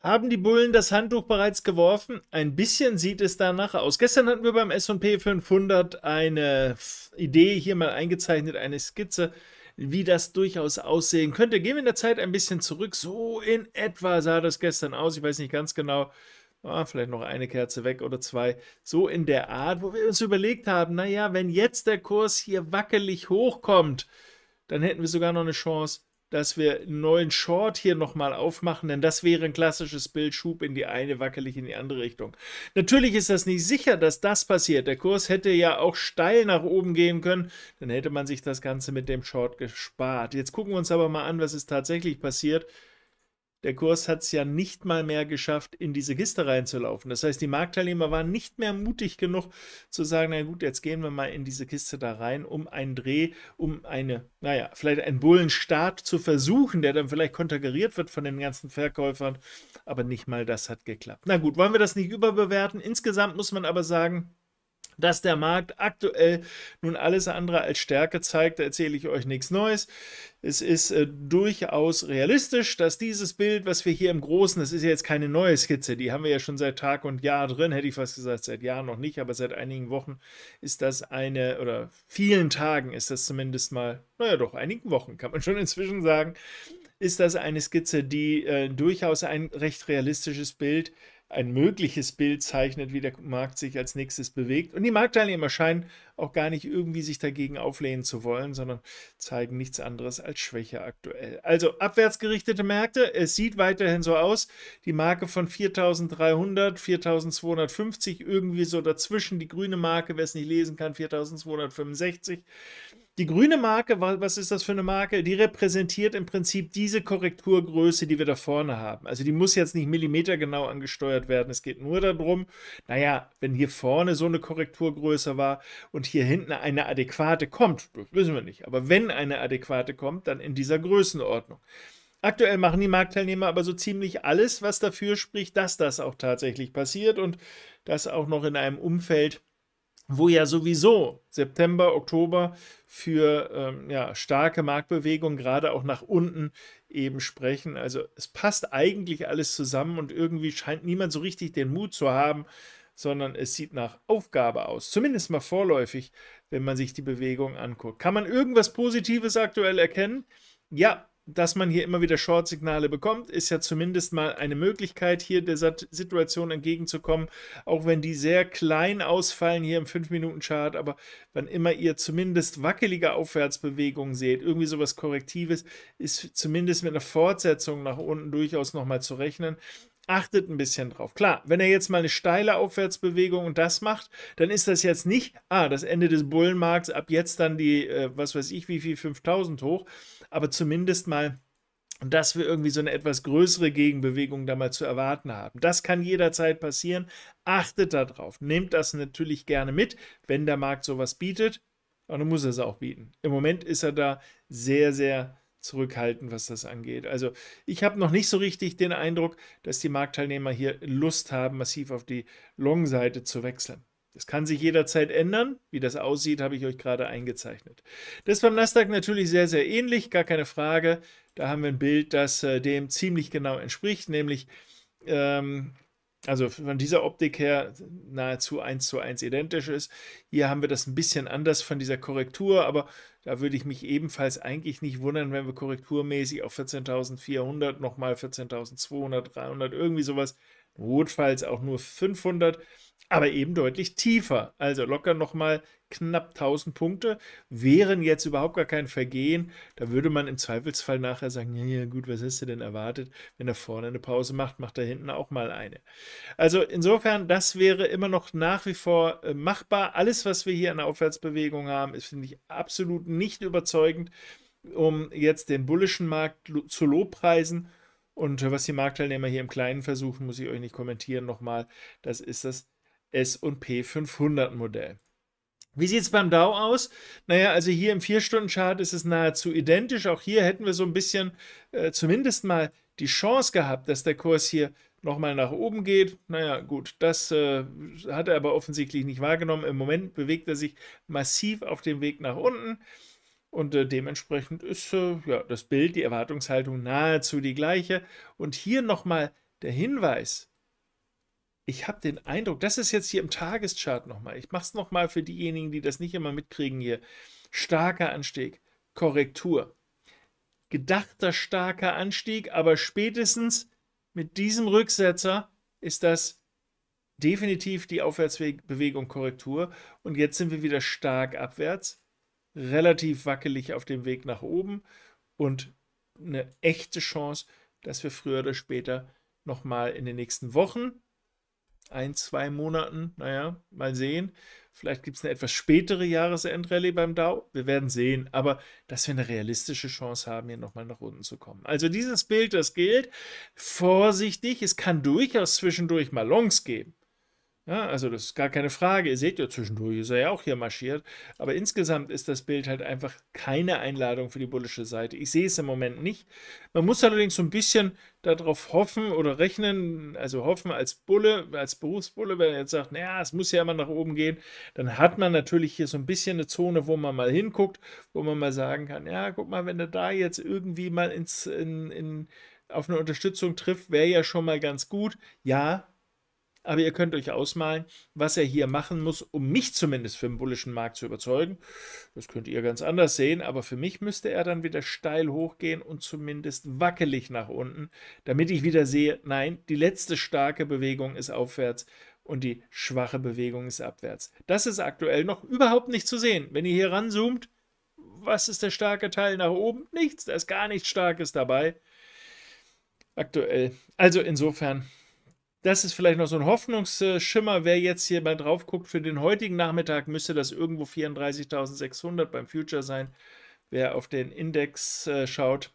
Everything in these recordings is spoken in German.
Haben die Bullen das Handtuch bereits geworfen? Ein bisschen sieht es danach aus. Gestern hatten wir beim S&P 500 eine Idee hier mal eingezeichnet, eine Skizze, wie das durchaus aussehen könnte. Gehen wir in der Zeit ein bisschen zurück. So in etwa sah das gestern aus. Ich weiß nicht ganz genau. Ah, vielleicht noch eine Kerze weg oder zwei. So in der Art, wo wir uns überlegt haben, naja, wenn jetzt der Kurs hier wackelig hochkommt, dann hätten wir sogar noch eine Chance, dass wir einen neuen Short hier nochmal aufmachen, denn das wäre ein klassisches Bildschub in die eine, wackelig in die andere Richtung. Natürlich ist das nicht sicher, dass das passiert. Der Kurs hätte ja auch steil nach oben gehen können, dann hätte man sich das Ganze mit dem Short gespart. Jetzt gucken wir uns aber mal an, was ist tatsächlich passiert. Der Kurs hat es ja nicht mal mehr geschafft, in diese Kiste reinzulaufen. Das heißt, die Marktteilnehmer waren nicht mehr mutig genug zu sagen, na gut, jetzt gehen wir mal in diese Kiste da rein, um einen Dreh, um eine, naja, vielleicht einen Bullenstart zu versuchen, der dann vielleicht konterkariert wird von den ganzen Verkäufern. Aber nicht mal das hat geklappt. Na gut, wollen wir das nicht überbewerten. Insgesamt muss man aber sagen, dass der Markt aktuell nun alles andere als Stärke zeigt, erzähle ich euch nichts Neues. Es ist äh, durchaus realistisch, dass dieses Bild, was wir hier im Großen, das ist ja jetzt keine neue Skizze, die haben wir ja schon seit Tag und Jahr drin, hätte ich fast gesagt, seit Jahren noch nicht, aber seit einigen Wochen ist das eine, oder vielen Tagen ist das zumindest mal, naja doch, einigen Wochen kann man schon inzwischen sagen, ist das eine Skizze, die äh, durchaus ein recht realistisches Bild äh, ein mögliches Bild zeichnet, wie der Markt sich als nächstes bewegt. Und die Marktteilnehmer scheinen auch gar nicht irgendwie sich dagegen auflehnen zu wollen, sondern zeigen nichts anderes als Schwäche aktuell. Also abwärtsgerichtete Märkte, es sieht weiterhin so aus. Die Marke von 4300, 4250, irgendwie so dazwischen. Die grüne Marke, wer es nicht lesen kann, 4265. Die grüne Marke, was ist das für eine Marke? Die repräsentiert im Prinzip diese Korrekturgröße, die wir da vorne haben. Also die muss jetzt nicht millimetergenau angesteuert werden. Es geht nur darum, naja, wenn hier vorne so eine Korrekturgröße war und hier hinten eine adäquate kommt, das wissen wir nicht, aber wenn eine adäquate kommt, dann in dieser Größenordnung. Aktuell machen die Marktteilnehmer aber so ziemlich alles, was dafür spricht, dass das auch tatsächlich passiert und das auch noch in einem Umfeld, wo ja sowieso September, Oktober für ähm, ja, starke Marktbewegungen gerade auch nach unten eben sprechen. Also es passt eigentlich alles zusammen und irgendwie scheint niemand so richtig den Mut zu haben, sondern es sieht nach Aufgabe aus. Zumindest mal vorläufig, wenn man sich die Bewegung anguckt. Kann man irgendwas Positives aktuell erkennen? Ja, dass man hier immer wieder Short-Signale bekommt, ist ja zumindest mal eine Möglichkeit, hier der Situation entgegenzukommen, auch wenn die sehr klein ausfallen hier im 5-Minuten-Chart, aber wann immer ihr zumindest wackelige Aufwärtsbewegungen seht, irgendwie sowas Korrektives, ist zumindest mit einer Fortsetzung nach unten durchaus nochmal zu rechnen achtet ein bisschen drauf. Klar, wenn er jetzt mal eine steile Aufwärtsbewegung und das macht, dann ist das jetzt nicht, ah, das Ende des Bullenmarkts, ab jetzt dann die, äh, was weiß ich, wie viel, 5000 hoch, aber zumindest mal, dass wir irgendwie so eine etwas größere Gegenbewegung da mal zu erwarten haben. Das kann jederzeit passieren. Achtet darauf. Nehmt das natürlich gerne mit, wenn der Markt sowas bietet. Und dann muss er es auch bieten. Im Moment ist er da sehr, sehr zurückhaltend, was das angeht. Also ich habe noch nicht so richtig den Eindruck, dass die Marktteilnehmer hier Lust haben, massiv auf die Long-Seite zu wechseln. Das kann sich jederzeit ändern. Wie das aussieht, habe ich euch gerade eingezeichnet. Das ist beim Nasdaq natürlich sehr, sehr ähnlich, gar keine Frage. Da haben wir ein Bild, das äh, dem ziemlich genau entspricht, nämlich ähm, also von dieser Optik her nahezu eins zu eins identisch ist. Hier haben wir das ein bisschen anders von dieser Korrektur, aber da würde ich mich ebenfalls eigentlich nicht wundern, wenn wir korrekturmäßig auf 14.400 nochmal 14.200, 300, irgendwie sowas, notfalls auch nur 500 aber eben deutlich tiefer. Also locker nochmal knapp 1000 Punkte wären jetzt überhaupt gar kein Vergehen. Da würde man im Zweifelsfall nachher sagen, ja, gut, was hast du denn erwartet? Wenn er vorne eine Pause macht, macht er hinten auch mal eine. Also insofern, das wäre immer noch nach wie vor äh, machbar. Alles, was wir hier an der Aufwärtsbewegung haben, ist, finde ich, absolut nicht überzeugend, um jetzt den bullischen Markt zu lobpreisen. Und äh, was die Marktteilnehmer hier im Kleinen versuchen, muss ich euch nicht kommentieren nochmal. Das ist das S&P 500 Modell. Wie sieht es beim Dow aus? Naja, also hier im 4-Stunden-Chart ist es nahezu identisch. Auch hier hätten wir so ein bisschen äh, zumindest mal die Chance gehabt, dass der Kurs hier nochmal nach oben geht. Naja, gut, das äh, hat er aber offensichtlich nicht wahrgenommen. Im Moment bewegt er sich massiv auf dem Weg nach unten. Und äh, dementsprechend ist äh, ja, das Bild, die Erwartungshaltung nahezu die gleiche. Und hier nochmal der Hinweis, ich habe den Eindruck, das ist jetzt hier im Tageschart nochmal. Ich mache es nochmal für diejenigen, die das nicht immer mitkriegen hier. Starker Anstieg, Korrektur. Gedachter starker Anstieg, aber spätestens mit diesem Rücksetzer ist das definitiv die Aufwärtsbewegung Korrektur. Und jetzt sind wir wieder stark abwärts, relativ wackelig auf dem Weg nach oben und eine echte Chance, dass wir früher oder später nochmal in den nächsten Wochen ein, zwei Monaten. Naja, mal sehen. Vielleicht gibt es eine etwas spätere Jahresendrallye beim DAO. Wir werden sehen. Aber dass wir eine realistische Chance haben, hier nochmal nach unten zu kommen. Also dieses Bild, das gilt. Vorsichtig, es kann durchaus zwischendurch mal Longs geben. Ja, also das ist gar keine Frage. Ihr seht ja zwischendurch, ist er ja auch hier marschiert. Aber insgesamt ist das Bild halt einfach keine Einladung für die bullische Seite. Ich sehe es im Moment nicht. Man muss allerdings so ein bisschen darauf hoffen oder rechnen, also hoffen als Bulle, als Berufsbulle, wenn er jetzt sagt, naja, es muss ja immer nach oben gehen, dann hat man natürlich hier so ein bisschen eine Zone, wo man mal hinguckt, wo man mal sagen kann, ja, guck mal, wenn er da jetzt irgendwie mal ins, in, in, auf eine Unterstützung trifft, wäre ja schon mal ganz gut. Ja, aber ihr könnt euch ausmalen, was er hier machen muss, um mich zumindest für den bullischen Markt zu überzeugen. Das könnt ihr ganz anders sehen, aber für mich müsste er dann wieder steil hochgehen und zumindest wackelig nach unten, damit ich wieder sehe, nein, die letzte starke Bewegung ist aufwärts und die schwache Bewegung ist abwärts. Das ist aktuell noch überhaupt nicht zu sehen. Wenn ihr hier ranzoomt, was ist der starke Teil nach oben? Nichts, da ist gar nichts Starkes dabei. Aktuell. Also insofern das ist vielleicht noch so ein Hoffnungsschimmer. Wer jetzt hier mal drauf guckt, für den heutigen Nachmittag müsste das irgendwo 34.600 beim Future sein. Wer auf den Index äh, schaut,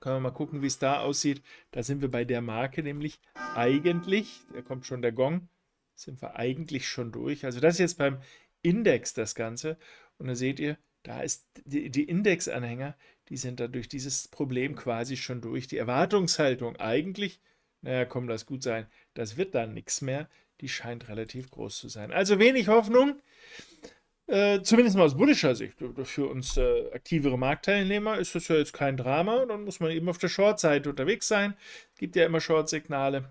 können wir mal gucken, wie es da aussieht. Da sind wir bei der Marke nämlich eigentlich, da kommt schon der Gong, sind wir eigentlich schon durch. Also das ist jetzt beim Index das Ganze. Und da seht ihr, da ist die, die index die sind da durch dieses Problem quasi schon durch. Die Erwartungshaltung eigentlich naja, komm, lass gut sein, das wird dann nichts mehr, die scheint relativ groß zu sein. Also wenig Hoffnung, äh, zumindest mal aus buddhischer Sicht. Für uns äh, aktivere Marktteilnehmer ist das ja jetzt kein Drama, dann muss man eben auf der Short-Seite unterwegs sein. Es gibt ja immer Short-Signale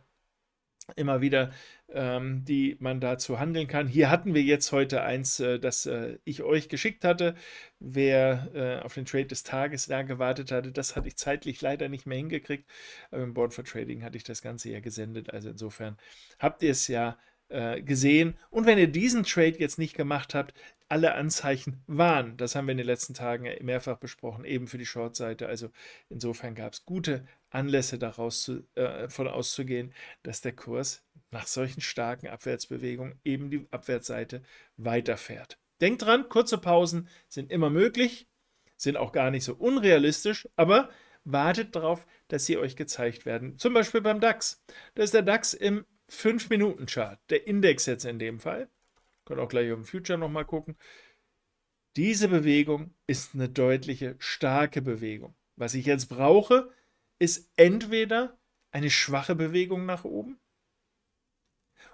immer wieder, ähm, die man dazu handeln kann. Hier hatten wir jetzt heute eins, äh, das äh, ich euch geschickt hatte. Wer äh, auf den Trade des Tages da gewartet hatte, das hatte ich zeitlich leider nicht mehr hingekriegt. Aber im Board for Trading hatte ich das Ganze ja gesendet. Also insofern habt ihr es ja äh, gesehen. Und wenn ihr diesen Trade jetzt nicht gemacht habt, alle Anzeichen waren. Das haben wir in den letzten Tagen mehrfach besprochen, eben für die Short-Seite. Also insofern gab es gute Anlässe daraus zu, äh, von auszugehen, dass der Kurs nach solchen starken Abwärtsbewegungen eben die Abwärtsseite weiterfährt. Denkt dran, kurze Pausen sind immer möglich, sind auch gar nicht so unrealistisch, aber wartet darauf, dass sie euch gezeigt werden. Zum Beispiel beim DAX. Da ist der DAX im 5-Minuten-Chart, der Index jetzt in dem Fall. Können auch gleich auf dem Future nochmal gucken. Diese Bewegung ist eine deutliche, starke Bewegung. Was ich jetzt brauche, ist entweder eine schwache Bewegung nach oben.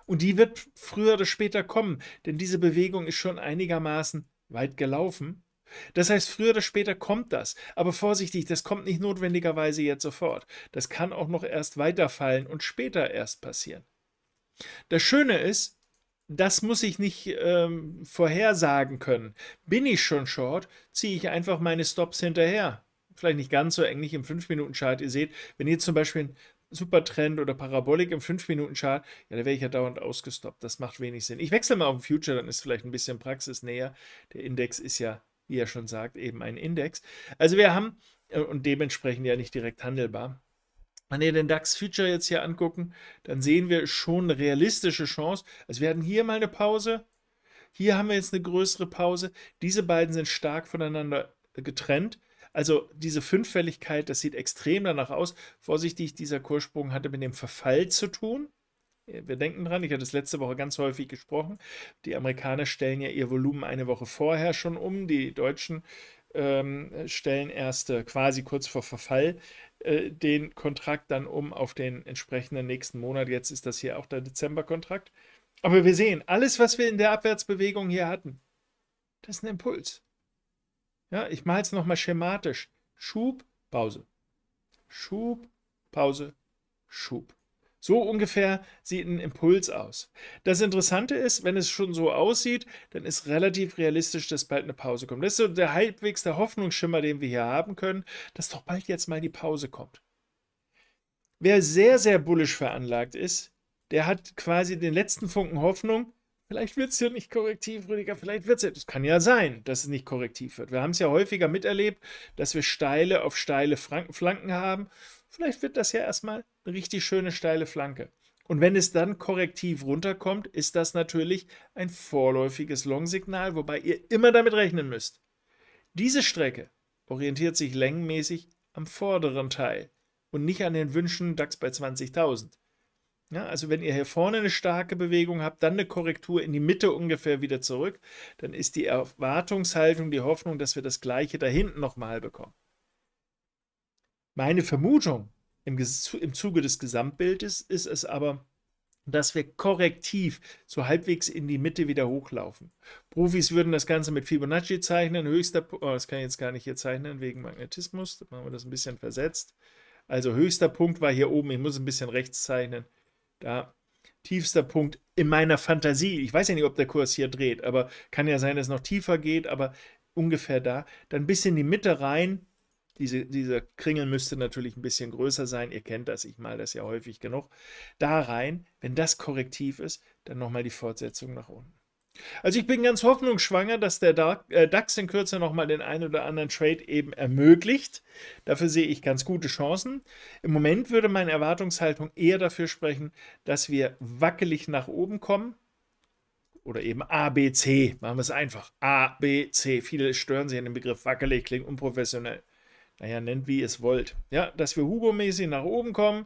Und die wird früher oder später kommen, denn diese Bewegung ist schon einigermaßen weit gelaufen. Das heißt, früher oder später kommt das. Aber vorsichtig, das kommt nicht notwendigerweise jetzt sofort. Das kann auch noch erst weiterfallen und später erst passieren. Das Schöne ist, das muss ich nicht ähm, vorhersagen können. Bin ich schon short, ziehe ich einfach meine Stops hinterher. Vielleicht nicht ganz so eng, nicht im 5-Minuten-Chart. Ihr seht, wenn ihr zum Beispiel einen Supertrend oder Parabolik im 5-Minuten-Chart, ja, da wäre ich ja dauernd ausgestoppt. Das macht wenig Sinn. Ich wechsle mal auf den Future, dann ist vielleicht ein bisschen Praxis näher. Der Index ist ja, wie er schon sagt, eben ein Index. Also wir haben, äh, und dementsprechend ja nicht direkt handelbar wenn wir den DAX Future jetzt hier angucken, dann sehen wir schon eine realistische Chance. Also wir hatten hier mal eine Pause. Hier haben wir jetzt eine größere Pause. Diese beiden sind stark voneinander getrennt. Also diese Fünffälligkeit, das sieht extrem danach aus. Vorsichtig, dieser Kurssprung hatte mit dem Verfall zu tun. Wir denken dran, ich hatte das letzte Woche ganz häufig gesprochen. Die Amerikaner stellen ja ihr Volumen eine Woche vorher schon um. Die Deutschen ähm, stellen erst quasi kurz vor Verfall äh, den Kontrakt dann um auf den entsprechenden nächsten Monat. Jetzt ist das hier auch der Dezember-Kontrakt. Aber wir sehen, alles, was wir in der Abwärtsbewegung hier hatten, das ist ein Impuls. Ja, ich male es nochmal schematisch. Schub, Pause. Schub, Pause, Schub. So ungefähr sieht ein Impuls aus. Das Interessante ist, wenn es schon so aussieht, dann ist relativ realistisch, dass bald eine Pause kommt. Das ist so der halbwegs der Hoffnungsschimmer, den wir hier haben können, dass doch bald jetzt mal die Pause kommt. Wer sehr, sehr bullisch veranlagt ist, der hat quasi den letzten Funken Hoffnung. Vielleicht wird es ja nicht korrektiv, Rüdiger, vielleicht wird es ja. Das kann ja sein, dass es nicht korrektiv wird. Wir haben es ja häufiger miterlebt, dass wir steile auf steile Flanken haben Vielleicht wird das ja erstmal eine richtig schöne steile Flanke. Und wenn es dann korrektiv runterkommt, ist das natürlich ein vorläufiges Long-Signal, wobei ihr immer damit rechnen müsst. Diese Strecke orientiert sich längenmäßig am vorderen Teil und nicht an den Wünschen DAX bei 20.000. Ja, also wenn ihr hier vorne eine starke Bewegung habt, dann eine Korrektur in die Mitte ungefähr wieder zurück, dann ist die Erwartungshaltung die Hoffnung, dass wir das gleiche da hinten nochmal bekommen. Meine Vermutung im, im Zuge des Gesamtbildes ist es aber, dass wir korrektiv so halbwegs in die Mitte wieder hochlaufen. Profis würden das Ganze mit Fibonacci zeichnen, höchster, oh, das kann ich jetzt gar nicht hier zeichnen wegen Magnetismus, dann machen wir das ein bisschen versetzt. Also höchster Punkt war hier oben, ich muss ein bisschen rechts zeichnen, da tiefster Punkt in meiner Fantasie, ich weiß ja nicht, ob der Kurs hier dreht, aber kann ja sein, dass es noch tiefer geht, aber ungefähr da, dann bis in die Mitte rein, diese, dieser Kringel müsste natürlich ein bisschen größer sein. Ihr kennt das, ich mal das ja häufig genug. Da rein, wenn das korrektiv ist, dann nochmal die Fortsetzung nach unten. Also ich bin ganz hoffnungsschwanger, dass der DAX äh, in Kürze nochmal den einen oder anderen Trade eben ermöglicht. Dafür sehe ich ganz gute Chancen. Im Moment würde meine Erwartungshaltung eher dafür sprechen, dass wir wackelig nach oben kommen. Oder eben ABC, machen wir es einfach. ABC, viele stören sich an dem Begriff wackelig, klingt unprofessionell naja, nennt wie es wollt. Ja, dass wir Hugo-mäßig nach oben kommen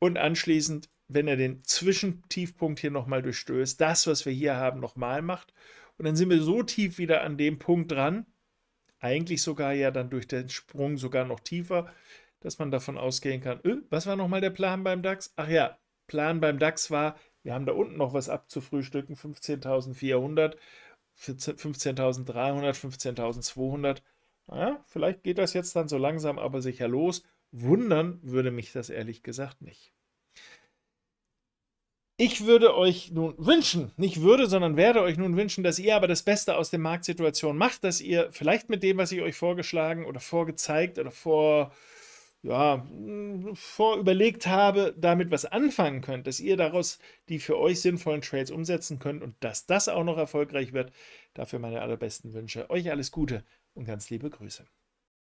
und anschließend, wenn er den Zwischentiefpunkt hier nochmal durchstößt, das, was wir hier haben, nochmal macht. Und dann sind wir so tief wieder an dem Punkt dran, eigentlich sogar ja dann durch den Sprung sogar noch tiefer, dass man davon ausgehen kann, öh, was war nochmal der Plan beim DAX? Ach ja, Plan beim DAX war, wir haben da unten noch was abzufrühstücken, 15.400, 15.300, 15.200. Naja, vielleicht geht das jetzt dann so langsam aber sicher los. Wundern würde mich das ehrlich gesagt nicht. Ich würde euch nun wünschen, nicht würde, sondern werde euch nun wünschen, dass ihr aber das Beste aus der Marktsituation macht, dass ihr vielleicht mit dem, was ich euch vorgeschlagen oder vorgezeigt oder vor, ja, vorüberlegt habe, damit was anfangen könnt, dass ihr daraus die für euch sinnvollen Trades umsetzen könnt und dass das auch noch erfolgreich wird. Dafür meine allerbesten Wünsche. Euch alles Gute und ganz liebe Grüße.